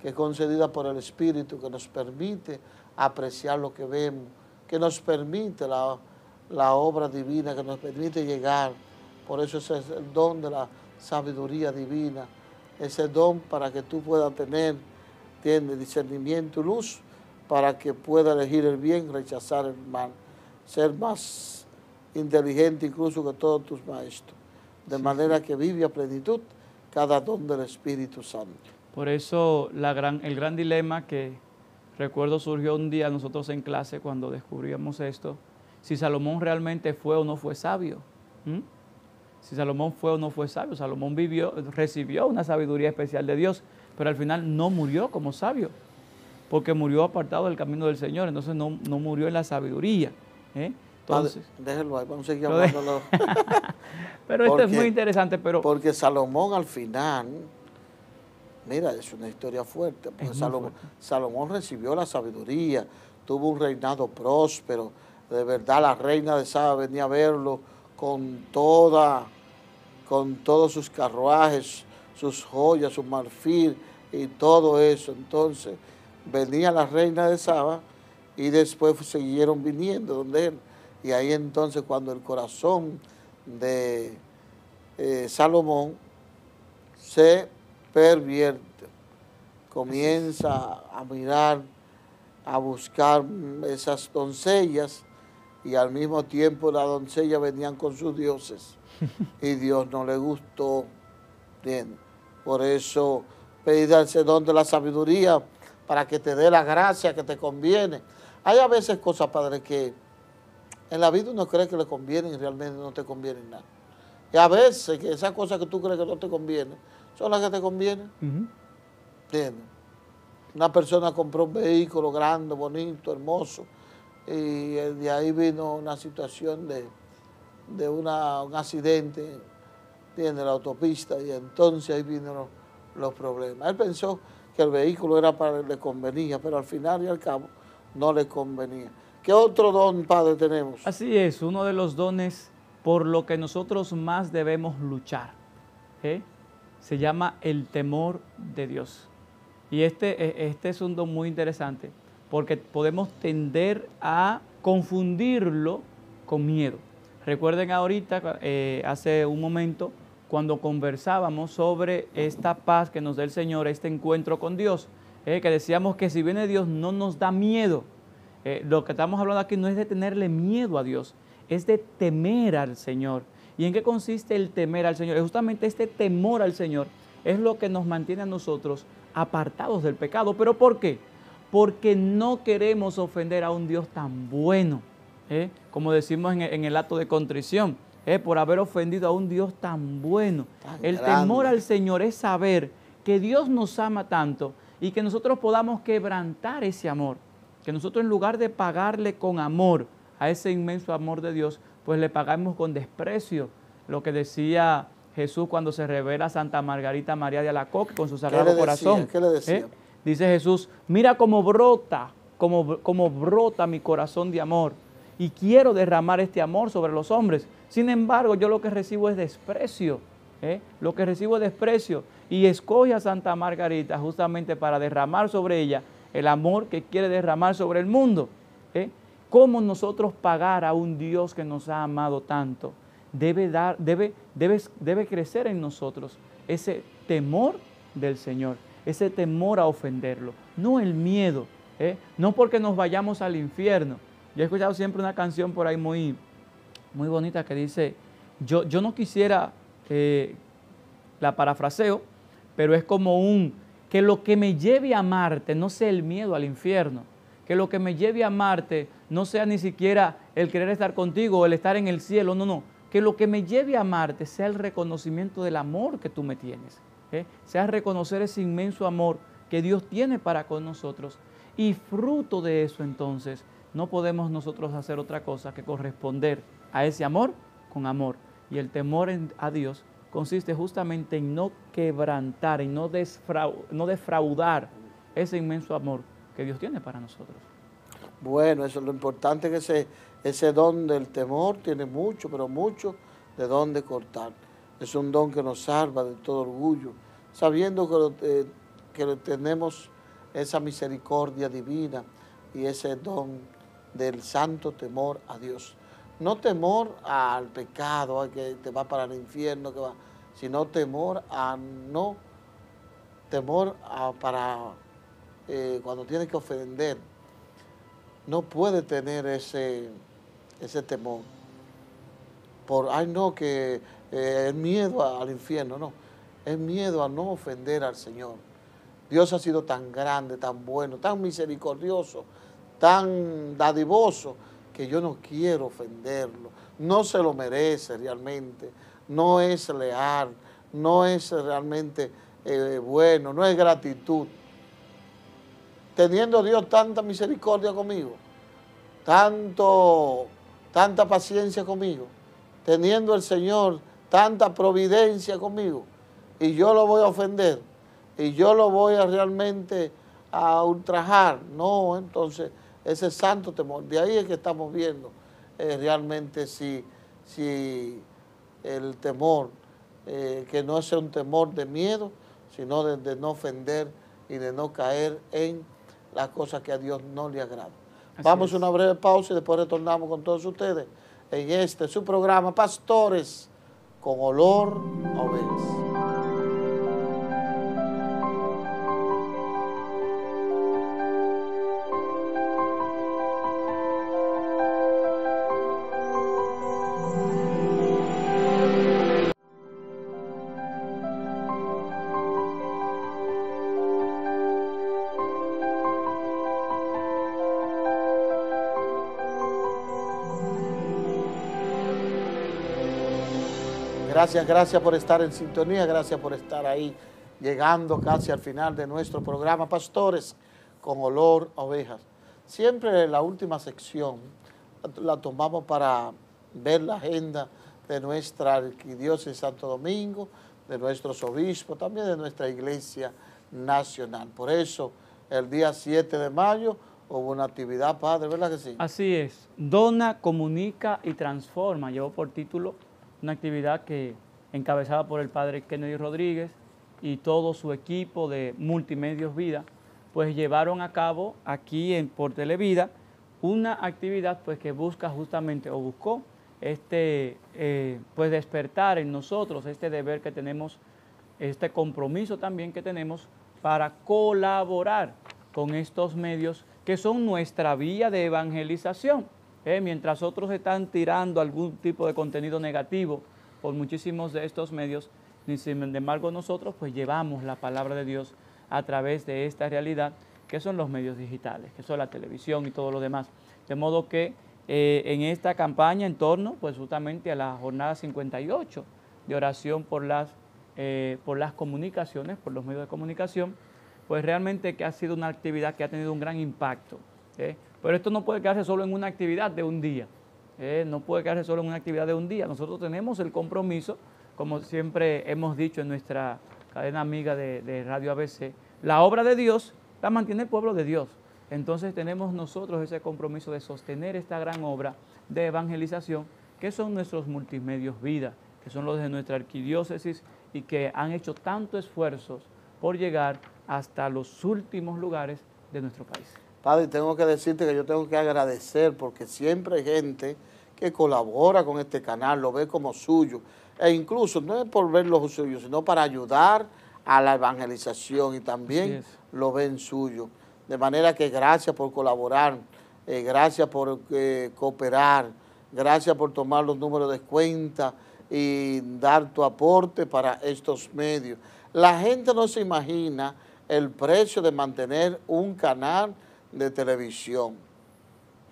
que es concedida por el Espíritu, que nos permite apreciar lo que vemos, que nos permite la, obra divina, que nos permite llegar. Por eso es el don de la sabiduría divina, ese don para que tú puedas tener, tiene discernimiento y luz para que pueda elegir el bien, rechazar el mal, ser más inteligente incluso que todos tus maestros, de manera que vive a plenitud cada don del Espíritu Santo. Por eso el gran dilema que recuerdo surgió un día nosotros en clase cuando descubríamos esto, si Salomón realmente fue o no fue sabio. Si Salomón fue o no fue sabio, Salomón vivió, recibió una sabiduría especial de Dios, pero al final no murió como sabio porque murió apartado del camino del Señor, entonces no, murió en la sabiduría. ¿eh? Entonces, ah, déjelo ahí, vamos a seguir hablando. pero esto es muy interesante. pero Porque Salomón al final, mira, es una historia fuerte. Porque Salomón, recibió la sabiduría, tuvo un reinado próspero. De verdad, la reina de Saba venía a verlo con toda, con todos sus carruajes, sus joyas, su marfil y todo eso. Entonces, venía la reina de Saba y después siguieron viniendo donde él. Y ahí entonces cuando el corazón de eh, Salomón se pervierte, comienza a mirar, a buscar esas doncellas y al mismo tiempo las doncellas venían con sus dioses y Dios no le gustó. Bien, por eso pedirse don de la sabiduría para que te dé la gracia que te conviene. Hay a veces cosas, Padre, que en la vida uno cree que le convienen y realmente no te convienen nada. Y a veces que esas cosas que tú crees que no te convienen son las que te convienen. Tiene Una persona compró un vehículo grande, bonito, hermoso, y eh, de ahí vino una situación de, un accidente, tiene la autopista, y entonces ahí vinieron los problemas. Él pensó que el vehículo era para le convenía, pero al final y al cabo no le convenía. ¿Qué otro don, Padre, tenemos? Así es, uno de los dones por lo que nosotros más debemos luchar. ¿eh? Se llama el temor de Dios. Y este, e, este es un don muy interesante, porque podemos tender a confundirlo con miedo. Recuerden ahorita, eh, hace un momento, cuando conversábamos sobre esta paz que nos da el Señor, este encuentro con Dios, eh, que decíamos que si viene Dios no nos da miedo. Eh, lo que estamos hablando aquí no es de tenerle miedo a Dios, es de temer al Señor. ¿Y en qué consiste el temer al Señor? Es justamente este temor al Señor es lo que nos mantiene a nosotros apartados del pecado. ¿Pero por qué? Porque no queremos ofender a un Dios tan bueno, eh, como decimos en el acto de contrición. Eh, por haber ofendido a un Dios tan bueno. el temor al Señor es saber que Dios nos ama tanto y que nosotros podamos quebrantar ese amor. Que nosotros en lugar de pagarle con amor a ese inmenso amor de Dios, pues le pagamos con desprecio. Lo que decía Jesús cuando se revela a Santa Margarita María de Alacoque con su sagrado corazón. ¿Qué le decía? ¿eh? Dice Jesús, mira cómo brota, como cómo brota mi corazón de amor y quiero derramar este amor sobre los hombres. Sin embargo, yo lo que recibo es desprecio. ¿eh? Lo que recibo es desprecio. Y escoge a Santa Margarita justamente para derramar sobre ella el amor que quiere derramar sobre el mundo. ¿eh? ¿Cómo nosotros pagar a un Dios que nos ha amado tanto? Debe, dar, debe, debe, debe crecer en nosotros ese temor del Señor, ese temor a ofenderlo, no el miedo, ¿eh? no porque nos vayamos al infierno, yo he escuchado siempre una canción por ahí muy, muy bonita que dice, yo, yo no quisiera, eh, la parafraseo, pero es como un, que lo que me lleve a amarte no sea el miedo al infierno, que lo que me lleve a amarte no sea ni siquiera el querer estar contigo o el estar en el cielo, no, no, que lo que me lleve a amarte sea el reconocimiento del amor que tú me tienes, ¿eh? sea reconocer ese inmenso amor que Dios tiene para con nosotros y fruto de eso entonces no podemos nosotros hacer otra cosa que corresponder a ese amor con amor. Y el temor a Dios consiste justamente en no quebrantar, y no, defraudar ese inmenso amor que Dios tiene para nosotros. Bueno, eso es lo importante, que ese, don del temor tiene mucho, pero mucho de dónde cortar. Es un don que nos salva de todo orgullo, sabiendo que, eh, que tenemos esa misericordia divina y ese don del santo temor a Dios. No temor al pecado, que te va para el infierno, que va, sino temor a no, temor a para eh, cuando tienes que ofender. No puede tener ese, ese temor. Por, ay no, que eh, el miedo al infierno, no. Es miedo a no ofender al Señor. Dios ha sido tan grande, tan bueno, tan misericordioso, tan dadivoso que yo no quiero ofenderlo. No se lo merece realmente, no es leal, no es realmente eh, bueno, no es gratitud. Teniendo Dios tanta misericordia conmigo, tanto, tanta paciencia conmigo, teniendo el Señor tanta providencia conmigo, y yo lo voy a ofender, y yo lo voy a realmente a ultrajar. No, entonces ese santo temor. De ahí es que estamos viendo eh, realmente si, si el temor, eh, que no es un temor de miedo, sino de, no ofender y de no caer en las cosas que a Dios no le agrada. Vamos a una breve pausa y después retornamos con todos ustedes en este, su programa, Pastores con olor a ovejas. Gracias, gracias por estar en sintonía, gracias por estar ahí, llegando casi al final de nuestro programa, Pastores con Olor Ovejas. Siempre la última sección la tomamos para ver la agenda de nuestra arquidiócesis Santo Domingo, de nuestros obispos, también de nuestra iglesia nacional. Por eso, el día 7 de mayo hubo una actividad, Padre, ¿verdad que sí? Así es. Dona, comunica y transforma. Llevo por título una actividad que encabezada por el padre Kennedy Rodríguez y todo su equipo de Multimedios Vida, pues llevaron a cabo aquí en por Televida una actividad pues que busca justamente o buscó este eh, pues despertar en nosotros este deber que tenemos, este compromiso también que tenemos para colaborar con estos medios que son nuestra vía de evangelización. Eh, mientras otros están tirando algún tipo de contenido negativo por muchísimos de estos medios, ni sin embargo nosotros pues llevamos la palabra de Dios a través de esta realidad que son los medios digitales, que son la televisión y todo lo demás. De modo que eh, en esta campaña en torno pues justamente a la jornada 58 de oración por las, eh, por las comunicaciones, por los medios de comunicación, pues realmente que ha sido una actividad que ha tenido un gran impacto. Pero esto no puede quedarse solo en una actividad de un día. Eh, no puede quedarse solo en una actividad de un día. Nosotros tenemos el compromiso, como siempre hemos dicho en nuestra cadena amiga de, Radio ABC, la obra de Dios la mantiene el pueblo de Dios. Entonces tenemos nosotros ese compromiso de sostener esta gran obra de evangelización que son nuestros multimedios vida, que son los de nuestra arquidiócesis y que han hecho tantos esfuerzos por llegar hasta los últimos lugares de nuestro país. Padre, tengo que decirte que yo tengo que agradecer porque siempre hay gente que colabora con este canal, lo ve como suyo. E incluso no es por verlo suyo, sino para ayudar a la evangelización y también lo ven suyo. De manera que gracias por colaborar, eh, gracias por eh, cooperar, gracias por tomar los números de cuenta y dar tu aporte para estos medios. La gente no se imagina el precio de mantener un canal de televisión.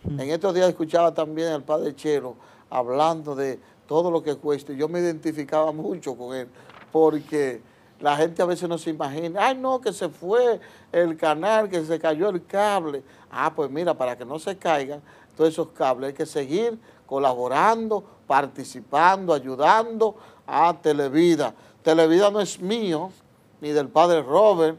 Hmm. En estos días escuchaba también al padre Chelo hablando de todo lo que cuesta. Yo me identificaba mucho con él porque la gente a veces no se imagina, ay no, que se fue el canal, que se cayó el cable. Ah, pues mira, para que no se caigan todos esos cables hay que seguir colaborando, participando, ayudando a Televida. Televida no es mío, ni del padre Robert.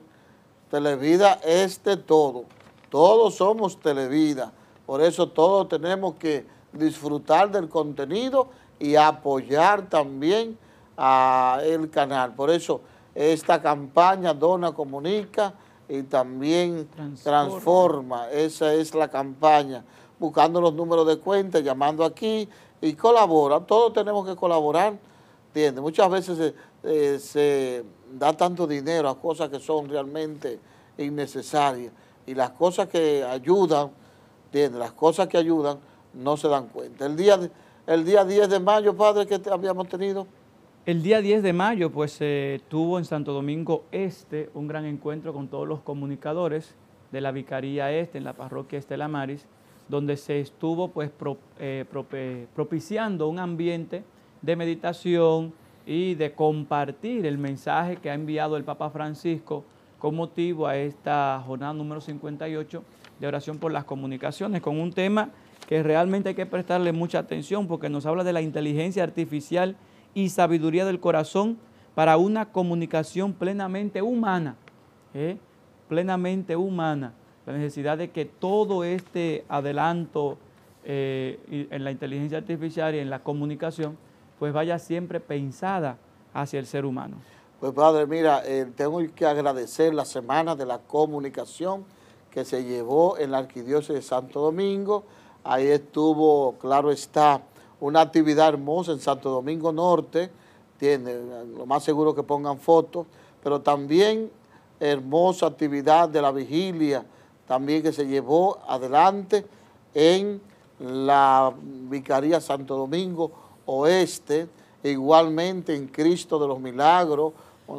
Televida es de todo. Todos somos Televida. Por eso todos tenemos que disfrutar del contenido y apoyar también a el canal. Por eso esta campaña Dona Comunica y también transforma. Esa es la campaña. Buscando los números de cuenta, llamando aquí y colabora. Todos tenemos que colaborar. ¿Entiendes? Muchas veces se eh, da tanto dinero a cosas que son realmente innecesarias y las cosas que ayudan, las cosas que ayudan no se dan cuenta. El día, el día 10 de mayo, padre, que habíamos tenido. El día 10 de mayo, pues se tuvo en Santo Domingo Este un gran encuentro con todos los comunicadores de la Vicaría Este, en la parroquia Estela Maris, donde se estuvo pues eh, propiciando un ambiente de meditación y de compartir el mensaje que ha enviado el Papa Francisco con motivo a esta jornada número 58 de oración por las comunicaciones, con un tema que realmente hay que prestarle mucha atención porque nos habla de la inteligencia artificial y sabiduría del corazón para una comunicación plenamente humana, ¿eh? plenamente humana. La necesidad de que todo este adelanto eh, en la inteligencia artificial y en la comunicación, pues vaya siempre pensada hacia el ser humano. Pues padre, mira, eh, tengo que agradecer la Semana de la Comunicación que se llevó en la Arquidiócesis de Santo Domingo. Ahí estuvo, claro está, una actividad hermosa en Santo Domingo Norte. Tiene, lo más seguro que pongan fotos, pero también hermosa actividad de la vigilia, también que se llevó adelante en la Vicaría Santo Domingo Oeste, igualmente en Cristo de los Milagros,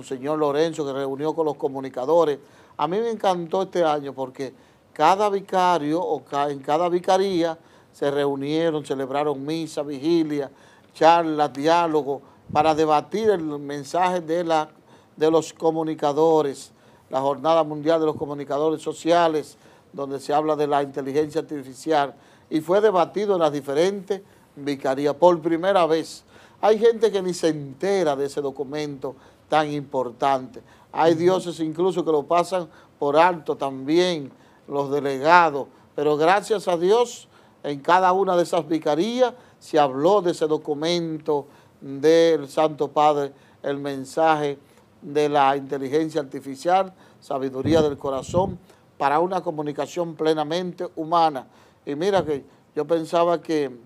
señor Lorenzo, que reunió con los comunicadores. A mí me encantó este año porque cada vicario o en cada vicaría se reunieron, celebraron misa, vigilia, charlas, diálogos, para debatir el mensaje de, la, de los comunicadores, la Jornada Mundial de los Comunicadores Sociales, donde se habla de la inteligencia artificial, y fue debatido en las diferentes vicarías por primera vez. Hay gente que ni se entera de ese documento, tan importante. Hay dioses incluso que lo pasan por alto también, los delegados, pero gracias a Dios en cada una de esas vicarías se habló de ese documento del Santo Padre, el mensaje de la inteligencia artificial, sabiduría del corazón, para una comunicación plenamente humana. Y mira que yo pensaba que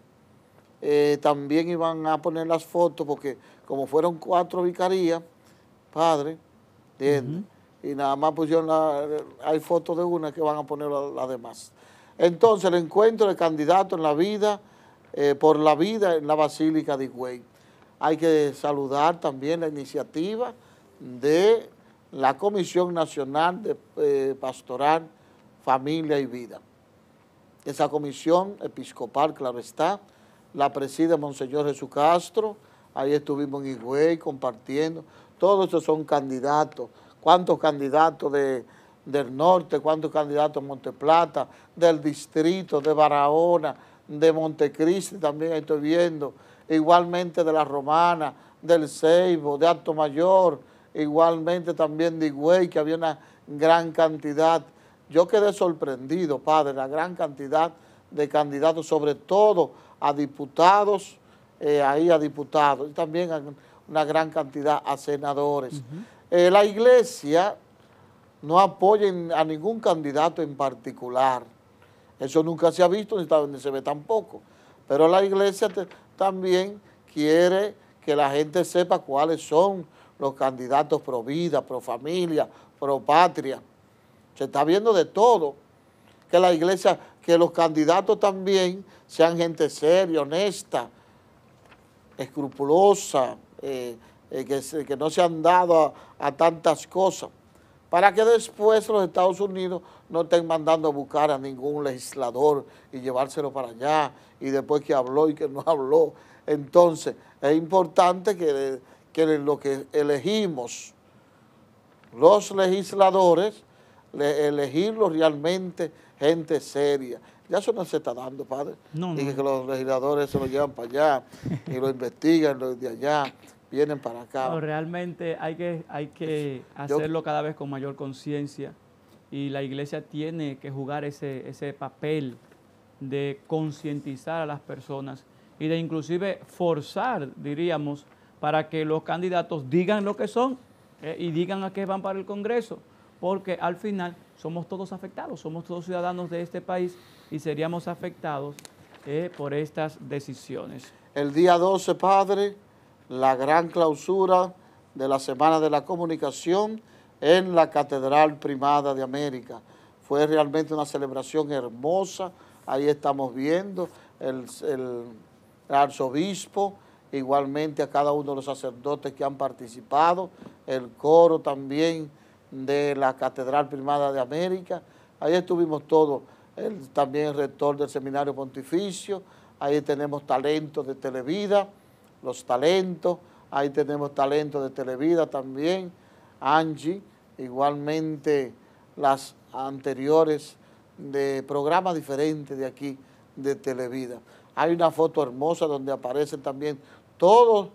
eh, también iban a poner las fotos, porque como fueron cuatro vicarías, padre, ¿entiendes? Y nada más pusieron, hay fotos de una que van a poner las la demás. Entonces, el encuentro de candidato en la vida, eh, por la vida en la Basílica de Higüey. Hay que saludar también la iniciativa de la Comisión Nacional de eh, Pastoral, Familia y Vida. Esa comisión episcopal, claro está, la preside Monseñor Jesús Castro, ahí estuvimos en Higüey compartiendo. Todos esos son candidatos. ¿Cuántos candidatos de, del norte? ¿Cuántos candidatos de Monteplata? Del distrito, de Barahona, de Montecristi también estoy viendo. Igualmente de La Romana, del Ceibo, de Alto Mayor. Igualmente también de Higüey, que había una gran cantidad. Yo quedé sorprendido, padre, la gran cantidad de candidatos, sobre todo a diputados, eh, ahí a diputados, y también a una gran cantidad a senadores. Eh, la iglesia no apoya a ningún candidato en particular. Eso nunca se ha visto ni se ve tampoco. Pero la iglesia también quiere que la gente sepa cuáles son los candidatos pro vida, pro familia, pro patria. Se está viendo de todo. Que la iglesia, que los candidatos también sean gente seria, honesta, escrupulosa, eh, eh, que, no se han dado a, tantas cosas, para que después los Estados Unidos no estén mandando a buscar a ningún legislador y llevárselo para allá, y después que habló y que no habló. Entonces, es importante que, que lo que elegimos, los legisladores, elegirlos realmente gente seria, ya eso no se está dando, padre. No, Y que los legisladores se lo llevan para allá y lo investigan, los de allá vienen para acá. realmente hay que, hay que hacerlo cada vez con mayor conciencia y la iglesia tiene que jugar ese, ese papel de concientizar a las personas y de inclusive forzar, diríamos, para que los candidatos digan lo que son eh, y digan a qué van para el Congreso, porque al final somos todos afectados, somos todos ciudadanos de este país y seríamos afectados eh, por estas decisiones. El día 12, Padre, la gran clausura de la Semana de la Comunicación en la Catedral Primada de América. Fue realmente una celebración hermosa. Ahí estamos viendo el, el arzobispo, igualmente a cada uno de los sacerdotes que han participado, el coro también de la Catedral Primada de América. Ahí estuvimos todos él también es rector del Seminario Pontificio, ahí tenemos talentos de Televida, los talentos, ahí tenemos talentos de Televida también, Angie, igualmente las anteriores de programas diferentes de aquí, de Televida. Hay una foto hermosa donde aparecen también todos,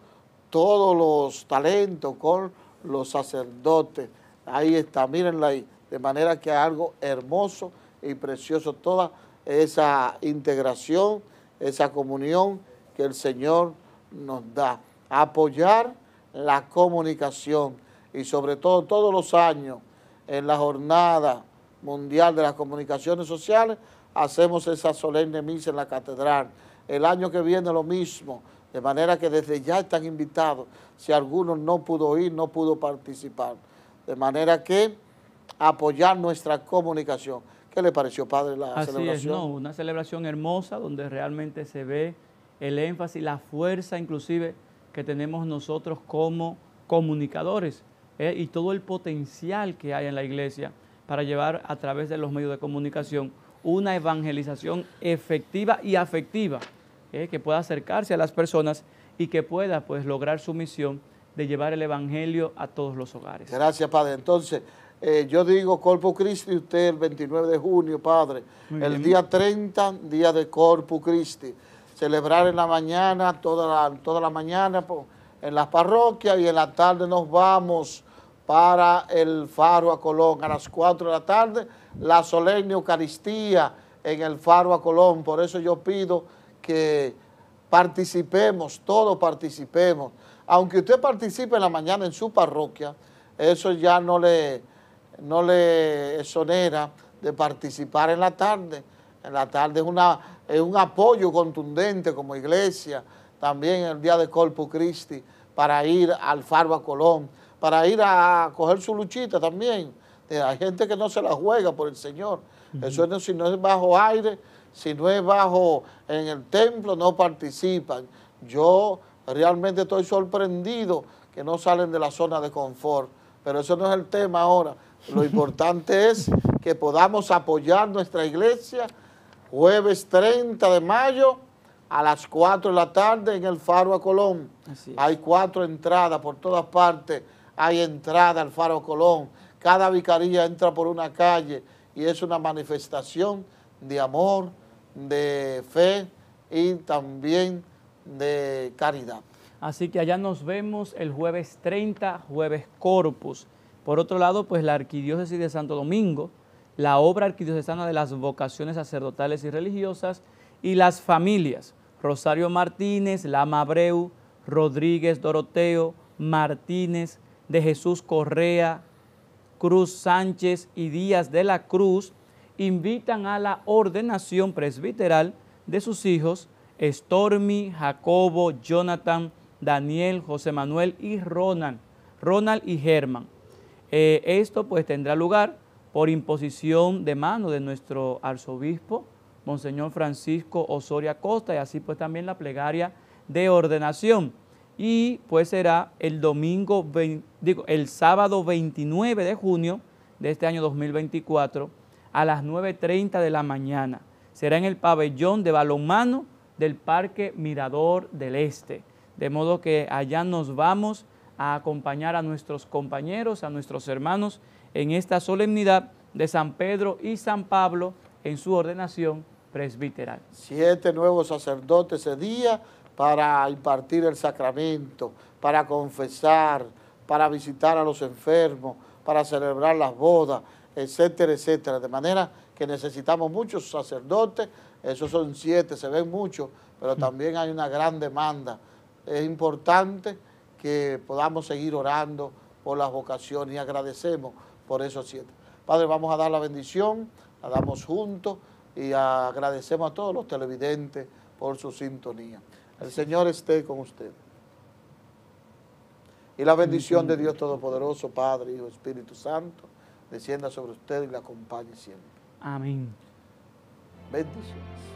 todos los talentos con los sacerdotes. Ahí está, mírenla ahí, de manera que hay algo hermoso y precioso toda esa integración, esa comunión que el Señor nos da. Apoyar la comunicación y sobre todo todos los años en la jornada mundial de las comunicaciones sociales hacemos esa solemne misa en la catedral. El año que viene lo mismo, de manera que desde ya están invitados, si alguno no pudo ir, no pudo participar. De manera que apoyar nuestra comunicación. ¿Qué le pareció, padre, la Así celebración? Es, no, una celebración hermosa donde realmente se ve el énfasis, la fuerza inclusive que tenemos nosotros como comunicadores ¿eh? y todo el potencial que hay en la iglesia para llevar a través de los medios de comunicación una evangelización efectiva y afectiva ¿eh? que pueda acercarse a las personas y que pueda pues lograr su misión de llevar el evangelio a todos los hogares. Gracias, Padre. Entonces, eh, yo digo Corpus Christi, usted el 29 de junio, padre. el día 30, día de Corpus Christi. Celebrar en la mañana, toda toda la mañana en las parroquias y en la tarde nos vamos para el Faro a Colón. A las 4 de la tarde, la solemne Eucaristía en el Faro a Colón. Por eso yo pido que participemos, todos participemos. Aunque usted participe en la mañana en su parroquia, eso ya no le no le exonera de participar en la tarde. En la tarde es, una, un apoyo contundente como iglesia, también el día de Corpo Christi, para ir al Farba Colón, para ir a coger su luchita también. Eh, hay gente que no se la juega por el Señor. Eso si no es bajo aire, si no es bajo en el templo, no participan. Yo realmente estoy sorprendido que no salen de la zona de confort. Pero eso no es el tema ahora. Lo importante es que podamos apoyar nuestra iglesia jueves 30 de mayo a las 4 de la tarde en el Faro a Colón. Hay cuatro entradas por todas partes. Hay entrada al Faro a Colón. Cada vicaría entra por una calle y es una manifestación de amor, de fe y también de caridad. Así que allá nos vemos el jueves 30, jueves Corpus. Por otro lado, pues la Arquidiócesis de Santo Domingo, la obra arquidiocesana de las vocaciones sacerdotales y religiosas y las familias, Rosario Martínez, Lama Rodríguez Doroteo, Martínez, de Jesús Correa, Cruz Sánchez y Díaz de la Cruz, invitan a la ordenación presbiteral de sus hijos Stormy, Jacobo, Jonathan, Daniel, José Manuel y Ronald, Ronald y Germán eh, esto pues tendrá lugar por imposición de mano de nuestro arzobispo, Monseñor Francisco Osoria Costa, y así pues también la plegaria de ordenación. Y pues será el domingo, digo, el sábado 29 de junio de este año 2024 a las 9.30 de la mañana. Será en el pabellón de balonmano del Parque Mirador del Este. De modo que allá nos vamos a acompañar a nuestros compañeros, a nuestros hermanos en esta solemnidad de San Pedro y San Pablo en su ordenación presbiteral. Siete nuevos sacerdotes ese día para impartir el sacramento, para confesar, para visitar a los enfermos, para celebrar las bodas, etcétera, etcétera. De manera que necesitamos muchos sacerdotes, esos son siete, se ven muchos, pero mm. también hay una gran demanda. Es importante que podamos seguir orando por las vocaciones y agradecemos por eso siete. Padre, vamos a dar la bendición, la damos juntos y agradecemos a todos los televidentes por su sintonía. El Señor esté con usted. Y la bendición de Dios Todopoderoso, Padre, Hijo, Espíritu Santo, descienda sobre usted y le acompañe siempre. Amén. Bendiciones.